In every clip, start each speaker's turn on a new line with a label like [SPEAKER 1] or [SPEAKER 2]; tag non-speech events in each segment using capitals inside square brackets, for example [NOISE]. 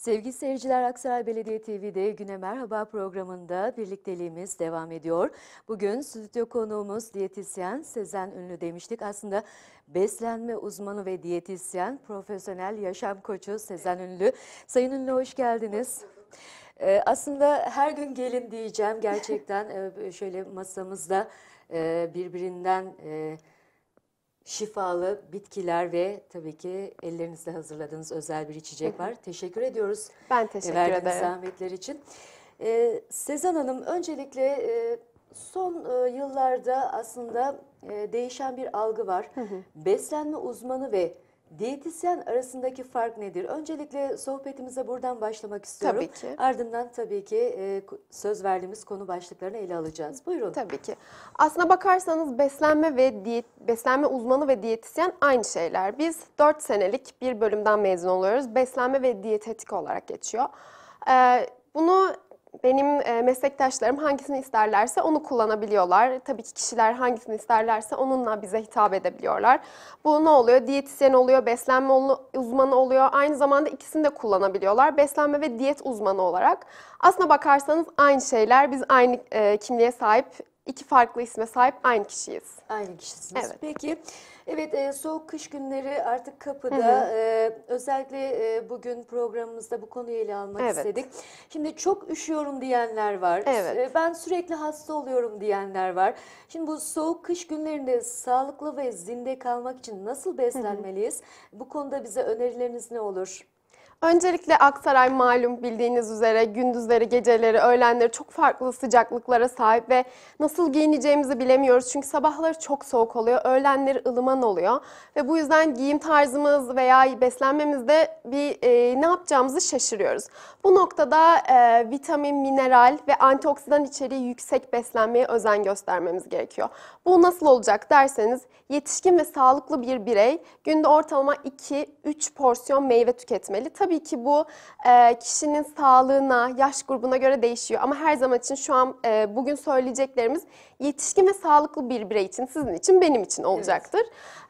[SPEAKER 1] Sevgili seyirciler Aksaray Belediye TV'de Güne Merhaba programında birlikteliğimiz devam ediyor. Bugün stüdyo konuğumuz diyetisyen Sezen Ünlü demiştik. Aslında beslenme uzmanı ve diyetisyen, profesyonel yaşam koçu Sezen Ünlü. Sayın Ünlü hoş geldiniz. Ee, aslında her gün gelin diyeceğim gerçekten e, şöyle masamızda e, birbirinden e, şifalı bitkiler ve tabii ki ellerinizle hazırladığınız özel bir içecek var. teşekkür ediyoruz. Ben e, teşekkür Verdiğiniz ederim. zahmetler için. Ee, Sezan Hanım öncelikle e, son e, yıllarda aslında e, değişen bir algı var. Beslenme uzmanı ve Diyetisyen arasındaki fark nedir? Öncelikle sohbetimize buradan başlamak istiyorum. Tabii ki. Ardından tabii ki e, söz verdiğimiz konu başlıklarını ele alacağız.
[SPEAKER 2] Buyurun. Tabii ki. Aslına bakarsanız beslenme ve diyet, beslenme uzmanı ve diyetisyen aynı şeyler. Biz 4 senelik bir bölümden mezun oluyoruz. Beslenme ve diyetetik olarak geçiyor. E, bunu benim e, meslektaşlarım hangisini isterlerse onu kullanabiliyorlar. Tabii ki kişiler hangisini isterlerse onunla bize hitap edebiliyorlar. Bu ne oluyor? Diyetisyen oluyor, beslenme uzmanı oluyor. Aynı zamanda ikisini de kullanabiliyorlar. Beslenme ve diyet uzmanı olarak. Aslına bakarsanız aynı şeyler. Biz aynı e, kimliğe sahip, iki farklı isme sahip aynı kişiyiz. Aynı kişisiniz. Evet.
[SPEAKER 1] Peki. Evet, e, soğuk kış günleri artık kapıda. Hı hı. E, özellikle e, bugün programımızda bu konuyu ele almak evet. istedik. Şimdi çok üşüyorum diyenler var. Evet. ben sürekli hasta oluyorum diyenler var. Şimdi bu soğuk kış günlerinde sağlıklı ve zinde kalmak için nasıl beslenmeliyiz? Hı hı. Bu konuda bize önerileriniz ne olur?
[SPEAKER 2] Öncelikle Aksaray malum bildiğiniz üzere gündüzleri, geceleri, öğlenleri çok farklı sıcaklıklara sahip ve nasıl giyineceğimizi bilemiyoruz. Çünkü sabahları çok soğuk oluyor, öğlenleri ılıman oluyor ve bu yüzden giyim tarzımız veya beslenmemizde bir e, ne yapacağımızı şaşırıyoruz. Bu noktada e, vitamin, mineral ve antioksidan içeriği yüksek beslenmeye özen göstermemiz gerekiyor. Bu nasıl olacak derseniz yetişkin ve sağlıklı bir birey günde ortalama 2-3 porsiyon meyve tüketmeli. Tabii Tabii ki bu e, kişinin sağlığına, yaş grubuna göre değişiyor. Ama her zaman için şu an e, bugün söyleyeceklerimiz yetişkin ve sağlıklı bir birey için, sizin için, benim için olacaktır.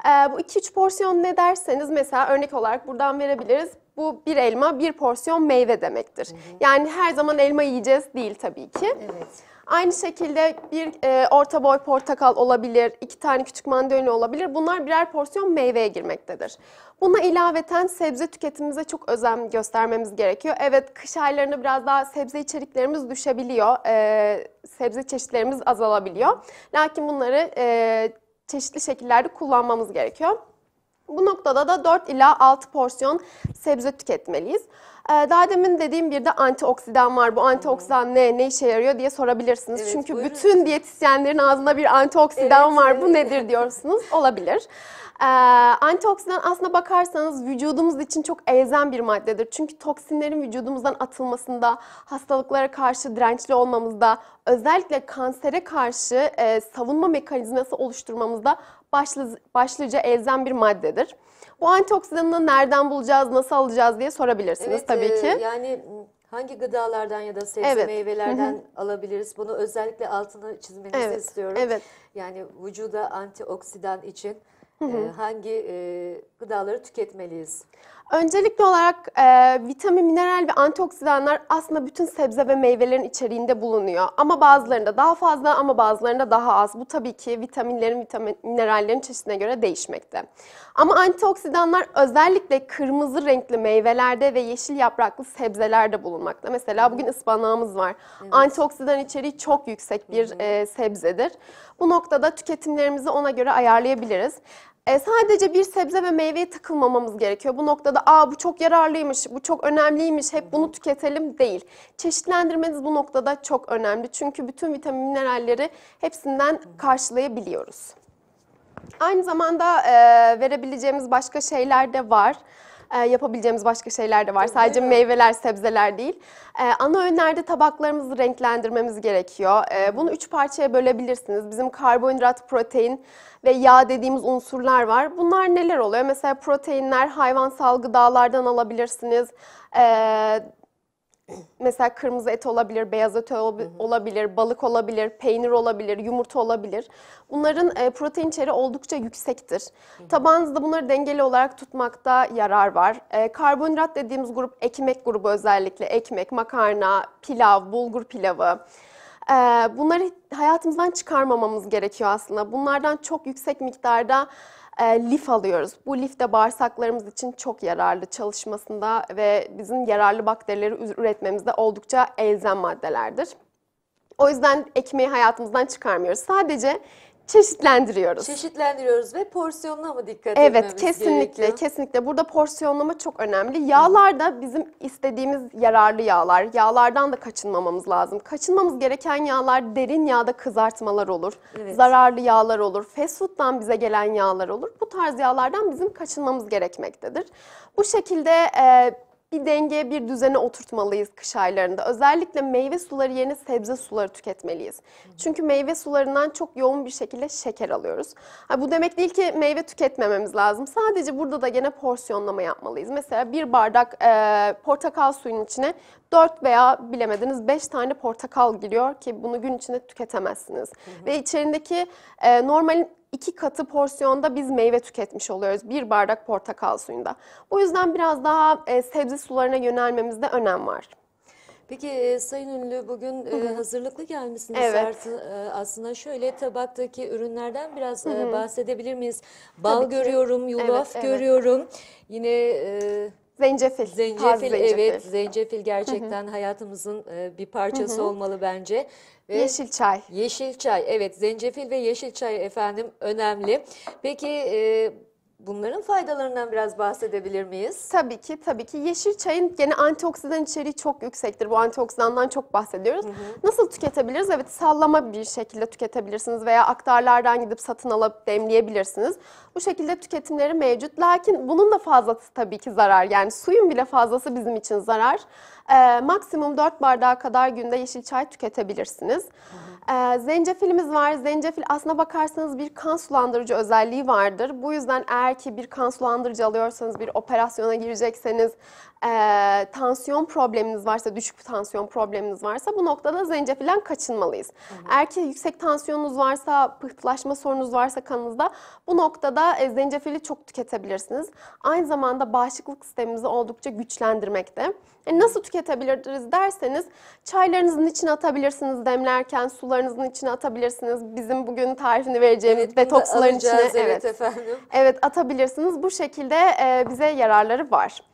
[SPEAKER 2] Evet. E, bu 2-3 porsiyon ne derseniz mesela örnek olarak buradan verebiliriz. Bu bir elma, bir porsiyon meyve demektir. Hı hı. Yani her zaman elma yiyeceğiz değil tabii ki. Evet. Aynı şekilde bir e, orta boy portakal olabilir, iki tane küçük mandalina olabilir. Bunlar birer porsiyon meyveye girmektedir. Buna ilaveten sebze tüketimimize çok özen göstermemiz gerekiyor. Evet kış aylarında biraz daha sebze içeriklerimiz düşebiliyor, e, sebze çeşitlerimiz azalabiliyor. Lakin bunları e, çeşitli şekillerde kullanmamız gerekiyor. Bu noktada da 4 ila 6 porsiyon sebze tüketmeliyiz. Ee, daha demin dediğim bir de antioksidan var. Bu antioksidan ne, ne işe yarıyor diye sorabilirsiniz. Evet, Çünkü buyurun. bütün diyetisyenlerin ağzında bir antioksidan evet, var. Evet. Bu nedir diyorsunuz. [LAUGHS] Olabilir. Ee, antioksidan aslında bakarsanız vücudumuz için çok elzem bir maddedir. Çünkü toksinlerin vücudumuzdan atılmasında, hastalıklara karşı dirençli olmamızda, özellikle kansere karşı e, savunma mekanizması oluşturmamızda başlı, başlıca elzem bir maddedir. Bu antioksidanını nereden bulacağız, nasıl alacağız diye sorabilirsiniz evet, tabii e, ki.
[SPEAKER 1] Yani hangi gıdalardan ya da sebze evet. meyvelerden alabiliriz? Bunu özellikle altını çizmenizi evet. istiyorum. Evet. Yani vücuda antioksidan için E, hangi e, gıdaları tüketmeliyiz?
[SPEAKER 2] Öncelikli olarak e, vitamin, mineral ve antioksidanlar aslında bütün sebze ve meyvelerin içeriğinde bulunuyor. Ama bazılarında daha fazla ama bazılarında daha az. Bu tabii ki vitaminlerin, vitamin, minerallerin çeşidine göre değişmekte. Ama antioksidanlar özellikle kırmızı renkli meyvelerde ve yeşil yapraklı sebzelerde bulunmakta. Mesela bugün ıspanağımız var. Evet. Antioksidan içeriği çok yüksek bir e, sebzedir. Bu noktada tüketimlerimizi ona göre ayarlayabiliriz. E, sadece bir sebze ve meyveye takılmamamız gerekiyor. Bu noktada aa bu çok yararlıymış, bu çok önemliymiş, hep bunu tüketelim değil. Çeşitlendirmeniz bu noktada çok önemli. Çünkü bütün vitamin mineralleri hepsinden karşılayabiliyoruz. Aynı zamanda e, verebileceğimiz başka şeyler de var. Ee, yapabileceğimiz başka şeyler de var. Sadece meyveler, sebzeler değil. Ee, ana öğünlerde tabaklarımızı renklendirmemiz gerekiyor. Ee, bunu üç parçaya bölebilirsiniz. Bizim karbonhidrat, protein ve yağ dediğimiz unsurlar var. Bunlar neler oluyor? Mesela proteinler hayvansal gıdalardan alabilirsiniz. E, mesela kırmızı et olabilir, beyaz et olabilir, balık olabilir, peynir olabilir, yumurta olabilir. Bunların e, protein içeriği oldukça yüksektir. Tabağınızda bunları dengeli olarak tutmakta yarar var. E, karbonhidrat dediğimiz grup ekmek grubu özellikle ekmek, makarna, pilav, bulgur pilavı. E, bunları hayatımızdan çıkarmamamız gerekiyor aslında. Bunlardan çok yüksek miktarda e, lif alıyoruz. Bu lif de bağırsaklarımız için çok yararlı çalışmasında ve bizim yararlı bakterileri üretmemizde oldukça elzem maddelerdir. O yüzden ekmeği hayatımızdan çıkarmıyoruz. Sadece çeşitlendiriyoruz.
[SPEAKER 1] Çeşitlendiriyoruz ve porsiyonuna mı dikkat evet, etmemiz Evet kesinlikle gerekiyor?
[SPEAKER 2] kesinlikle burada porsiyonlama çok önemli. Yağlar da bizim istediğimiz yararlı yağlar. Yağlardan da kaçınmamamız lazım. Kaçınmamız gereken yağlar derin yağda kızartmalar olur. Evet. Zararlı yağlar olur. Fast food'dan bize gelen yağlar olur. Bu tarz yağlardan bizim kaçınmamız gerekmektedir. Bu şekilde e, bir dengeye, bir düzene oturtmalıyız kış aylarında. Özellikle meyve suları yerine sebze suları tüketmeliyiz. Çünkü meyve sularından çok yoğun bir şekilde şeker alıyoruz. bu demek değil ki meyve tüketmememiz lazım. Sadece burada da gene porsiyonlama yapmalıyız. Mesela bir bardak e, portakal suyunun içine 4 veya bilemediniz 5 tane portakal giriyor ki bunu gün içinde tüketemezsiniz. Hı hı. Ve içerindeki e, normalin iki katı porsiyonda biz meyve tüketmiş oluyoruz bir bardak portakal suyunda. Bu yüzden biraz daha e, sebze sularına yönelmemizde önem var.
[SPEAKER 1] Peki e, Sayın Ünlü bugün e, hazırlıklı gelmişsiniz. Evet. E, aslında şöyle tabaktaki ürünlerden biraz e, Hı -hı. bahsedebilir miyiz? Bal görüyorum, yulaf evet, görüyorum. Yine e, Zencefil. Zencefil, zencefil evet. Zencefil gerçekten Hı -hı. hayatımızın bir parçası Hı -hı. olmalı bence. Ve yeşil çay. Yeşil çay evet zencefil ve yeşil çay efendim önemli. Peki e,
[SPEAKER 2] Bunların faydalarından biraz bahsedebilir miyiz? Tabii ki, tabii ki. Yeşil çayın gene antioksidan içeriği çok yüksektir. Bu antioksidandan çok bahsediyoruz. Hı hı. Nasıl tüketebiliriz? Evet, sallama bir şekilde tüketebilirsiniz veya aktarlardan gidip satın alıp demleyebilirsiniz. Bu şekilde tüketimleri mevcut. Lakin bunun da fazlası tabii ki zarar. Yani suyun bile fazlası bizim için zarar. E, maksimum 4 bardağa kadar günde yeşil çay tüketebilirsiniz. E, zencefilimiz var. Zencefil aslına bakarsanız bir kan sulandırıcı özelliği vardır. Bu yüzden eğer ki bir kan sulandırıcı alıyorsanız, bir operasyona girecekseniz, e, tansiyon probleminiz varsa, düşük tansiyon probleminiz varsa bu noktada zencefilden kaçınmalıyız. Hı Eğer ki yüksek tansiyonunuz varsa, pıhtılaşma sorunuz varsa kanınızda bu noktada e, zencefili çok tüketebilirsiniz. Aynı zamanda bağışıklık sistemimizi oldukça güçlendirmekte. E, nasıl tüketebiliriz derseniz çaylarınızın içine atabilirsiniz demlerken, sularınızın içine atabilirsiniz. Bizim bugün tarifini vereceğimiz evet, detoksların içine evet, evet efendim. Evet atabilirsiniz. Bu şekilde e, bize yararları var.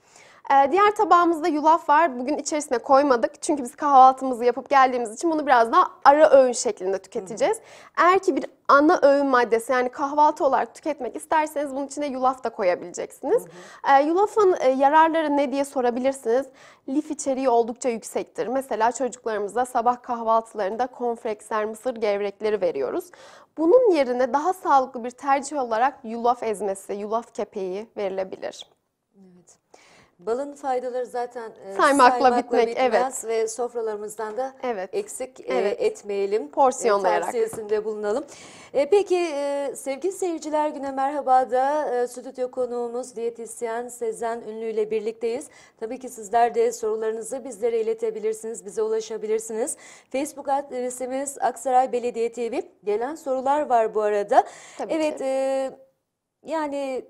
[SPEAKER 2] Ee, diğer tabağımızda yulaf var. Bugün içerisine koymadık. Çünkü biz kahvaltımızı yapıp geldiğimiz için bunu biraz daha ara öğün şeklinde tüketeceğiz. Eğer ki bir ana öğün maddesi yani kahvaltı olarak tüketmek isterseniz bunun içine yulaf da koyabileceksiniz. Hı hı. E, ee, yulafın e, yararları ne diye sorabilirsiniz. Lif içeriği oldukça yüksektir. Mesela çocuklarımıza sabah kahvaltılarında konfreksler, mısır gevrekleri veriyoruz. Bunun yerine daha sağlıklı bir tercih olarak yulaf ezmesi, yulaf kepeği verilebilir.
[SPEAKER 1] Balın faydaları zaten e, saymakla, saymakla bitmek bitmez evet. ve sofralarımızdan da evet. eksik e, evet. E, etmeyelim.
[SPEAKER 2] Porsiyonlayarak. E,
[SPEAKER 1] tavsiyesinde bulunalım. E, peki e, sevgili seyirciler güne merhaba da e, stüdyo konuğumuz diyetisyen Sezen Ünlü ile birlikteyiz. Tabii ki sizler de sorularınızı bizlere iletebilirsiniz, bize ulaşabilirsiniz. Facebook adresimiz Aksaray Belediye TV. Gelen sorular var bu arada. Tabii evet, ki. E, yani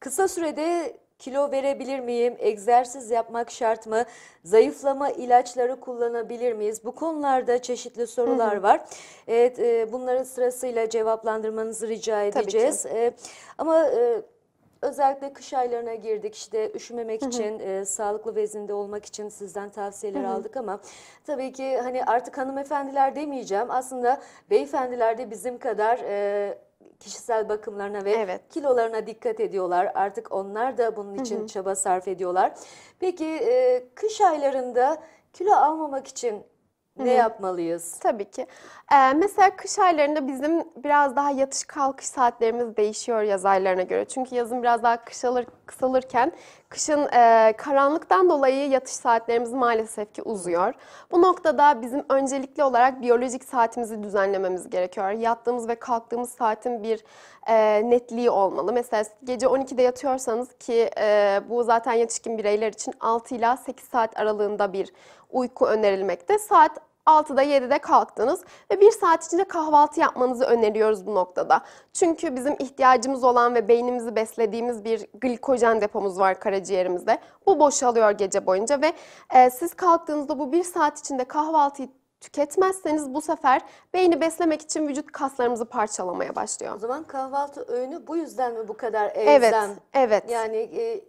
[SPEAKER 1] kısa sürede Kilo verebilir miyim? Egzersiz yapmak şart mı? Zayıflama ilaçları kullanabilir miyiz? Bu konularda çeşitli sorular var. Evet, e, bunların sırasıyla cevaplandırmanızı rica edeceğiz. E, ama e, özellikle kış aylarına girdik İşte üşümemek için e, sağlıklı vezinde olmak için sizden tavsiyeler aldık ama tabii ki hani artık hanımefendiler demeyeceğim aslında beyefendiler de bizim kadar e, kişisel bakımlarına ve evet. kilolarına dikkat ediyorlar. Artık onlar da bunun için hı hı. çaba sarf ediyorlar. Peki e, kış aylarında kilo almamak için ne Hı-hı.
[SPEAKER 2] yapmalıyız? Tabii ki. Ee, mesela kış aylarında bizim biraz daha yatış kalkış saatlerimiz değişiyor yaz aylarına göre. Çünkü yazın biraz daha kısalır, kısalırken Kışın e, karanlıktan dolayı yatış saatlerimiz maalesef ki uzuyor. Bu noktada bizim öncelikli olarak biyolojik saatimizi düzenlememiz gerekiyor. Yattığımız ve kalktığımız saatin bir e, netliği olmalı. Mesela gece 12'de yatıyorsanız ki e, bu zaten yetişkin bireyler için 6 ila 8 saat aralığında bir uyku önerilmekte. Saat 6'da 7'de kalktınız ve 1 saat içinde kahvaltı yapmanızı öneriyoruz bu noktada. Çünkü bizim ihtiyacımız olan ve beynimizi beslediğimiz bir glikojen depomuz var karaciğerimizde. Bu boşalıyor gece boyunca ve e, siz kalktığınızda bu 1 saat içinde kahvaltıyı tüketmezseniz bu sefer beyni beslemek için vücut kaslarımızı parçalamaya başlıyor. O
[SPEAKER 1] zaman kahvaltı öğünü bu yüzden mi bu kadar elzem? Evet, evet. Yani e,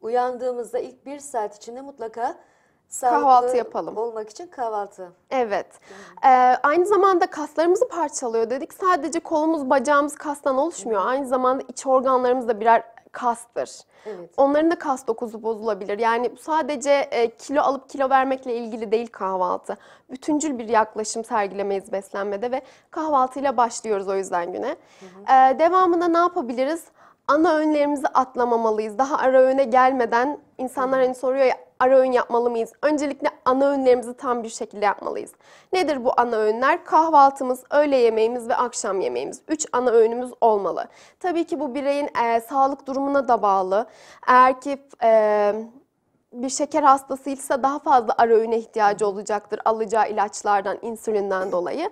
[SPEAKER 1] uyandığımızda ilk bir saat içinde mutlaka Sağlıklı kahvaltı yapalım. olmak için kahvaltı.
[SPEAKER 2] Evet. Ee, aynı zamanda kaslarımızı parçalıyor dedik. Sadece kolumuz, bacağımız kastan oluşmuyor. Aynı zamanda iç organlarımız da birer kastır. Evet. Onların da kas dokusu bozulabilir. Yani bu sadece e, kilo alıp kilo vermekle ilgili değil kahvaltı. Bütüncül bir yaklaşım sergilemeyiz beslenmede ve kahvaltıyla başlıyoruz o yüzden güne. Hı ee, devamında ne yapabiliriz? Ana öğünlerimizi atlamamalıyız. Daha ara öğüne gelmeden insanlar hani soruyor ya ara öğün yapmalı mıyız? Öncelikle ana öğünlerimizi tam bir şekilde yapmalıyız. Nedir bu ana öğünler? Kahvaltımız, öğle yemeğimiz ve akşam yemeğimiz. Üç ana öğünümüz olmalı. Tabii ki bu bireyin e, sağlık durumuna da bağlı. Eğer ki e, bir şeker hastasıysa daha fazla ara öğüne ihtiyacı olacaktır alacağı ilaçlardan, insülinden dolayı.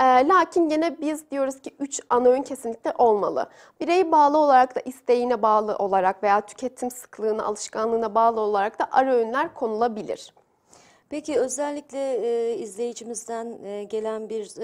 [SPEAKER 2] Ee, lakin gene biz diyoruz ki 3 ana öğün kesinlikle olmalı. Birey bağlı olarak da isteğine bağlı olarak veya tüketim sıklığına, alışkanlığına bağlı olarak da ara öğünler konulabilir.
[SPEAKER 1] Peki özellikle e, izleyicimizden e, gelen bir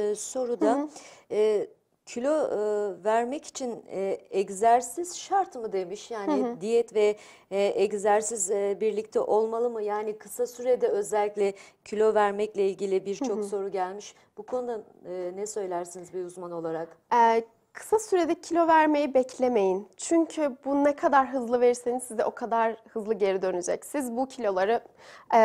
[SPEAKER 1] e, da. Hı hı. E, kilo e, vermek için e, egzersiz şart mı demiş? Yani hı hı. diyet ve e, egzersiz e, birlikte olmalı mı? Yani kısa sürede özellikle kilo vermekle ilgili birçok soru gelmiş. Bu konuda e, ne söylersiniz
[SPEAKER 2] bir uzman olarak? Evet. Kısa sürede kilo vermeyi beklemeyin. Çünkü bu ne kadar hızlı verirseniz size o kadar hızlı geri dönecek. Siz bu kiloları e,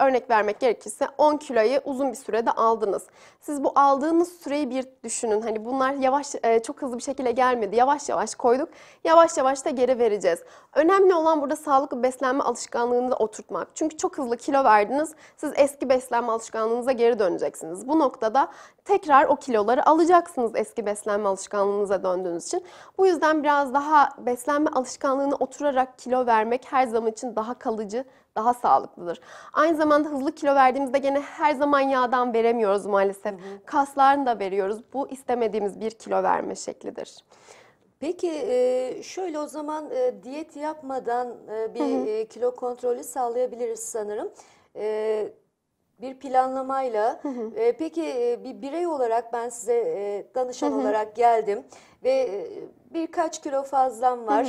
[SPEAKER 2] örnek vermek gerekirse 10 kiloyu uzun bir sürede aldınız. Siz bu aldığınız süreyi bir düşünün. Hani bunlar yavaş e, çok hızlı bir şekilde gelmedi. Yavaş yavaş koyduk. Yavaş yavaş da geri vereceğiz. Önemli olan burada sağlıklı beslenme alışkanlığını da oturtmak. Çünkü çok hızlı kilo verdiniz. Siz eski beslenme alışkanlığınıza geri döneceksiniz. Bu noktada tekrar o kiloları alacaksınız eski beslenme alışkanlığı alanınıza döndüğünüz için. Bu yüzden biraz daha beslenme alışkanlığına oturarak kilo vermek her zaman için daha kalıcı, daha sağlıklıdır. Aynı zamanda hızlı kilo verdiğimizde gene her zaman yağdan veremiyoruz maalesef. Kaslarını da veriyoruz. Bu istemediğimiz bir kilo verme şeklidir.
[SPEAKER 1] Peki e, şöyle o zaman e, diyet yapmadan e, bir hı hı. kilo kontrolü sağlayabiliriz sanırım bir planlamayla. e, peki e, bir birey olarak ben size e, danışan olarak geldim ve e, birkaç kilo fazlam var.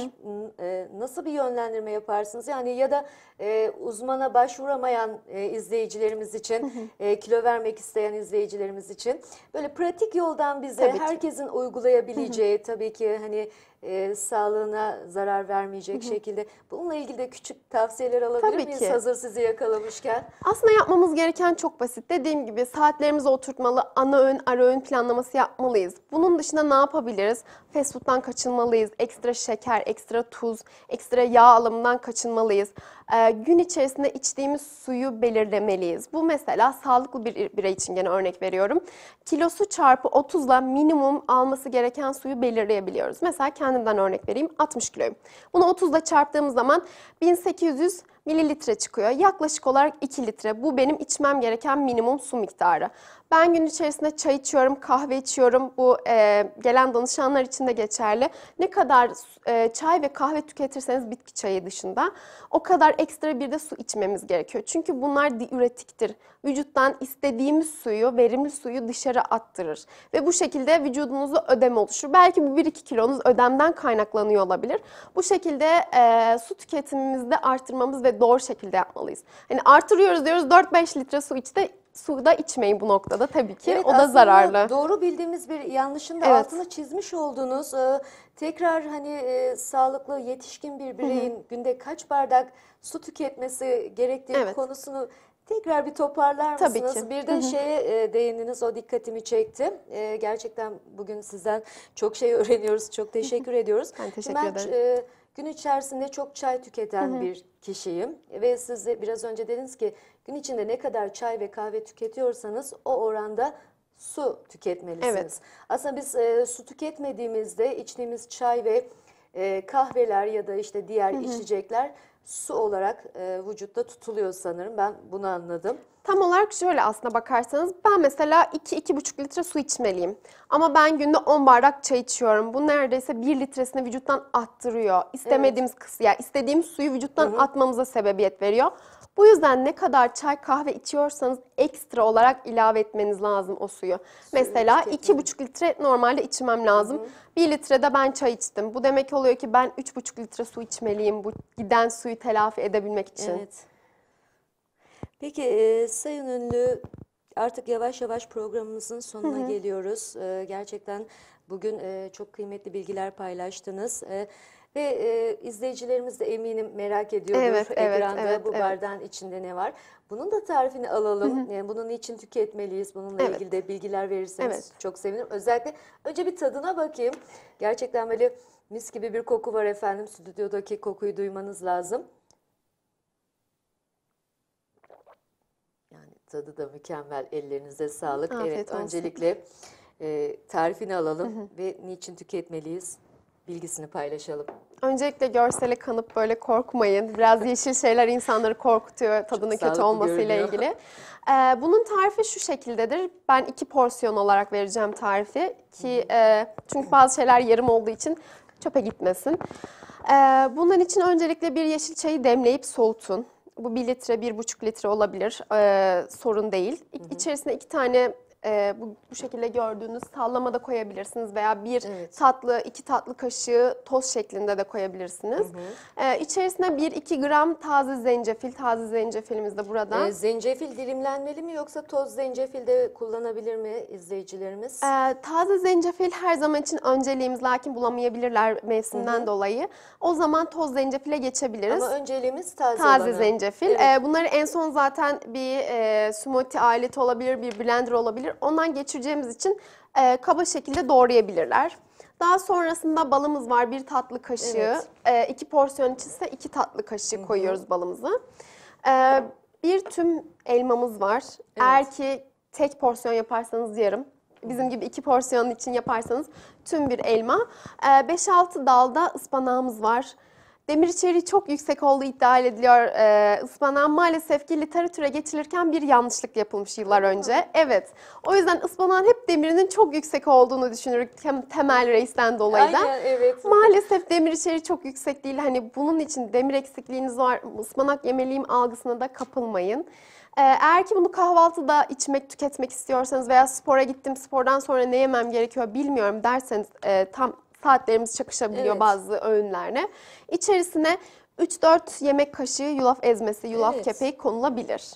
[SPEAKER 1] E, nasıl bir yönlendirme yaparsınız? Yani ya da e, uzmana başvuramayan e, izleyicilerimiz için, e, kilo vermek isteyen izleyicilerimiz için böyle pratik yoldan bize Tabii herkesin uygulayabileceği tabii ki hani e, sağlığına zarar vermeyecek şekilde. Bununla ilgili de küçük tavsiyeler alabilir Tabii miyiz ki. hazır sizi yakalamışken?
[SPEAKER 2] Aslında yapmamız gereken çok basit. Dediğim gibi saatlerimizi oturtmalı, ana öğün, ara öğün planlaması yapmalıyız. Bunun dışında ne yapabiliriz? Fast food'dan kaçınmalıyız. Ekstra şeker, ekstra tuz, ekstra yağ alımından kaçınmalıyız. Ee, gün içerisinde içtiğimiz suyu belirlemeliyiz. Bu mesela sağlıklı bir birey için gene örnek veriyorum. Kilosu çarpı 30'la minimum alması gereken suyu belirleyebiliyoruz. Mesela kendi kendimden örnek vereyim 60 kiloyum. Bunu 30 ile çarptığımız zaman 1800 mililitre çıkıyor. Yaklaşık olarak 2 litre. Bu benim içmem gereken minimum su miktarı. Ben gün içerisinde çay içiyorum, kahve içiyorum. Bu e, gelen danışanlar için de geçerli. Ne kadar e, çay ve kahve tüketirseniz bitki çayı dışında o kadar ekstra bir de su içmemiz gerekiyor. Çünkü bunlar diüretiktir. Vücuttan istediğimiz suyu, verimli suyu dışarı attırır. Ve bu şekilde vücudunuzda ödem oluşur. Belki bu 1-2 kilonuz ödemden kaynaklanıyor olabilir. Bu şekilde e, su tüketimimizi de arttırmamız ve doğru şekilde yapmalıyız. Hani artırıyoruz diyoruz 4-5 litre su içti su da içmeyin bu noktada tabii ki. Evet, o da zararlı. Doğru
[SPEAKER 1] bildiğimiz bir yanlışın da evet. altını çizmiş oldunuz. Ee, tekrar hani e, sağlıklı yetişkin bir bireyin Hı -hı. günde kaç bardak su tüketmesi gerektiği evet. konusunu tekrar bir toparlar mısınız? Tabii ki. Bir de Hı -hı. şeye e, değindiniz o dikkatimi çekti. E, gerçekten bugün sizden çok şey [LAUGHS] öğreniyoruz. Çok teşekkür ediyoruz. Ben teşekkür Şimdi ben, ederim. E, gün içerisinde çok çay tüketen hı hı. bir kişiyim ve siz de biraz önce dediniz ki gün içinde ne kadar çay ve kahve tüketiyorsanız o oranda su tüketmelisiniz. Evet. Aslında biz e, su tüketmediğimizde içtiğimiz çay ve e, kahveler ya da işte diğer hı hı. içecekler su olarak e, vücutta tutuluyor sanırım. Ben bunu anladım.
[SPEAKER 2] Tam olarak şöyle aslına bakarsanız ben mesela 2-2,5 litre su içmeliyim. Ama ben günde 10 bardak çay içiyorum. Bu neredeyse 1 litresini vücuttan attırıyor. İstemediğimiz evet. kıs ya yani istediğim suyu vücuttan Hı-hı. atmamıza sebebiyet veriyor. Bu yüzden ne kadar çay kahve içiyorsanız ekstra olarak ilave etmeniz lazım o suyu. suyu Mesela 2,5 litre normalde içmem lazım. Hı hı. 1 litre ben çay içtim. Bu demek oluyor ki ben 3,5 litre su içmeliyim bu giden suyu telafi edebilmek için. Evet.
[SPEAKER 1] Peki e, sayın ünlü artık yavaş yavaş programımızın sonuna hı hı. geliyoruz. E, gerçekten bugün e, çok kıymetli bilgiler paylaştınız. E, ve e, izleyicilerimiz de eminim merak ediyordur evet, ekranda evet, bu evet. bardağın içinde ne var. Bunun da tarifini alalım. Hı hı. Yani bunun için tüketmeliyiz? Bununla evet. ilgili de bilgiler verirseniz evet. çok sevinirim. Özellikle önce bir tadına bakayım. Gerçekten böyle mis gibi bir koku var efendim. Stüdyodaki kokuyu duymanız lazım. Yani tadı da mükemmel. Ellerinize sağlık. Afiyet evet olsun. öncelikle e, tarifini alalım hı hı. ve niçin tüketmeliyiz? bilgisini paylaşalım.
[SPEAKER 2] Öncelikle görsele kanıp böyle korkmayın. Biraz yeşil şeyler insanları korkutuyor tadının kötü olmasıyla görünüyor. ilgili. Ee, bunun tarifi şu şekildedir. Ben iki porsiyon olarak vereceğim tarifi. ki e, Çünkü bazı şeyler yarım olduğu için çöpe gitmesin. Ee, bunun için öncelikle bir yeşil çayı demleyip soğutun. Bu bir litre, bir buçuk litre olabilir. Ee, sorun değil. Hı İçerisine iki tane e, bu, bu şekilde gördüğünüz sallama da koyabilirsiniz veya bir evet. tatlı, iki tatlı kaşığı toz şeklinde de koyabilirsiniz. Hı hı. E, içerisine 1-2 gram taze zencefil, taze zencefilimiz de burada. E, zencefil
[SPEAKER 1] dilimlenmeli mi yoksa toz zencefil de kullanabilir mi
[SPEAKER 2] izleyicilerimiz? E, taze zencefil her zaman için önceliğimiz lakin bulamayabilirler mevsimden hı hı. dolayı. O zaman toz zencefile geçebiliriz. Ama
[SPEAKER 1] önceliğimiz taze Taze zencefil.
[SPEAKER 2] Evet. E, bunları en son zaten bir e, smoothie aleti olabilir, bir blender olabilir. Ondan geçireceğimiz için e, kaba şekilde doğrayabilirler. Daha sonrasında balımız var bir tatlı kaşığı. Evet. E, iki porsiyon içinse iki tatlı kaşığı Hı-hı. koyuyoruz balımızı. E, bir tüm elmamız var. Evet. Eğer ki tek porsiyon yaparsanız yarım. Bizim gibi iki porsiyon için yaparsanız tüm bir elma. E, 5-6 dalda ıspanağımız var. Demir içeriği çok yüksek olduğu iddia ediliyor e, ee, ıspanağın. Maalesef ki literatüre geçilirken bir yanlışlık yapılmış yıllar önce. Evet. O yüzden ıspanağın hep demirinin çok yüksek olduğunu düşünürük tem temel reisten dolayı da. Aynen evet. Maalesef demir içeriği çok yüksek değil. Hani bunun için demir eksikliğiniz var, ıspanak yemeliyim algısına da kapılmayın. Ee, eğer ki bunu kahvaltıda içmek, tüketmek istiyorsanız veya spora gittim, spordan sonra ne yemem gerekiyor bilmiyorum derseniz e, tam saatlerimiz çakışabiliyor evet. bazı öğünlerine. İçerisine 3-4 yemek kaşığı yulaf ezmesi, yulaf evet. kepeği konulabilir.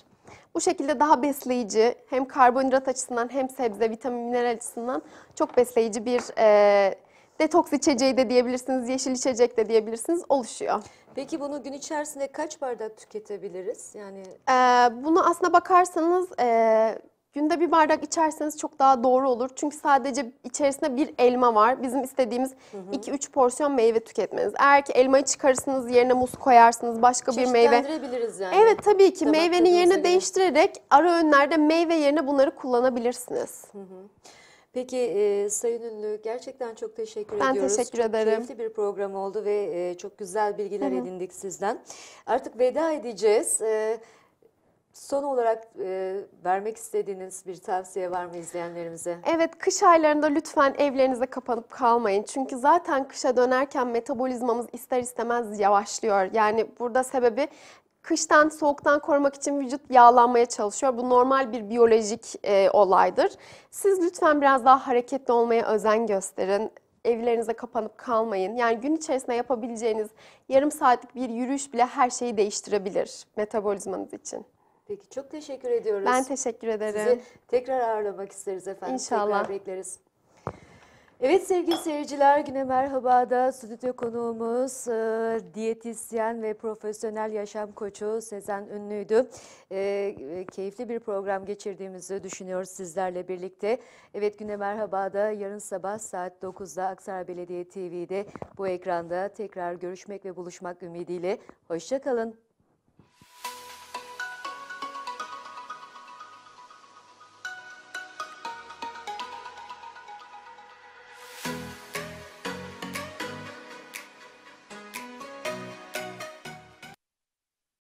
[SPEAKER 2] Bu şekilde daha besleyici hem karbonhidrat açısından hem sebze, vitamin, mineral açısından çok besleyici bir e, detoks içeceği de diyebilirsiniz, yeşil içecek de diyebilirsiniz oluşuyor.
[SPEAKER 1] Peki bunu gün içerisinde kaç bardak tüketebiliriz? Yani
[SPEAKER 2] ee, bunu aslına bakarsanız e, Günde bir bardak içerseniz çok daha doğru olur. Çünkü sadece içerisinde bir elma var. Bizim istediğimiz 2-3 porsiyon meyve tüketmeniz. Eğer ki elmayı çıkarırsınız, yerine muz koyarsınız, başka bir meyve.
[SPEAKER 1] Çeşitlendirebiliriz yani. Evet
[SPEAKER 2] tabii ki Damak meyvenin tadımıza yerini göre. değiştirerek ara önlerde meyve yerine bunları kullanabilirsiniz.
[SPEAKER 1] Peki e, Sayın Ünlü gerçekten çok teşekkür Ben ediyoruz. teşekkür çok ederim. keyifli bir program oldu ve e, çok güzel bilgiler edindik sizden. Artık veda edeceğiz. E, Son olarak e, vermek istediğiniz bir tavsiye var mı izleyenlerimize?
[SPEAKER 2] Evet, kış aylarında lütfen evlerinize kapanıp kalmayın. Çünkü zaten kışa dönerken metabolizmamız ister istemez yavaşlıyor. Yani burada sebebi kıştan soğuktan korumak için vücut yağlanmaya çalışıyor. Bu normal bir biyolojik e, olaydır. Siz lütfen biraz daha hareketli olmaya özen gösterin evlerinize kapanıp kalmayın. Yani gün içerisinde yapabileceğiniz yarım saatlik bir yürüyüş bile her şeyi değiştirebilir metabolizmanız için.
[SPEAKER 1] Peki çok teşekkür ediyoruz. Ben teşekkür ederim. Sizi tekrar ağırlamak isteriz efendim. İnşallah. Tekrar bekleriz. Evet sevgili seyirciler güne merhabada stüdyo konuğumuz e, diyetisyen ve profesyonel yaşam koçu Sezen Ünlü'ydü. E, e keyifli bir program geçirdiğimizi düşünüyoruz sizlerle birlikte. Evet güne da yarın sabah saat 9'da Aksaray Belediye TV'de bu ekranda tekrar görüşmek ve buluşmak ümidiyle. Hoşçakalın.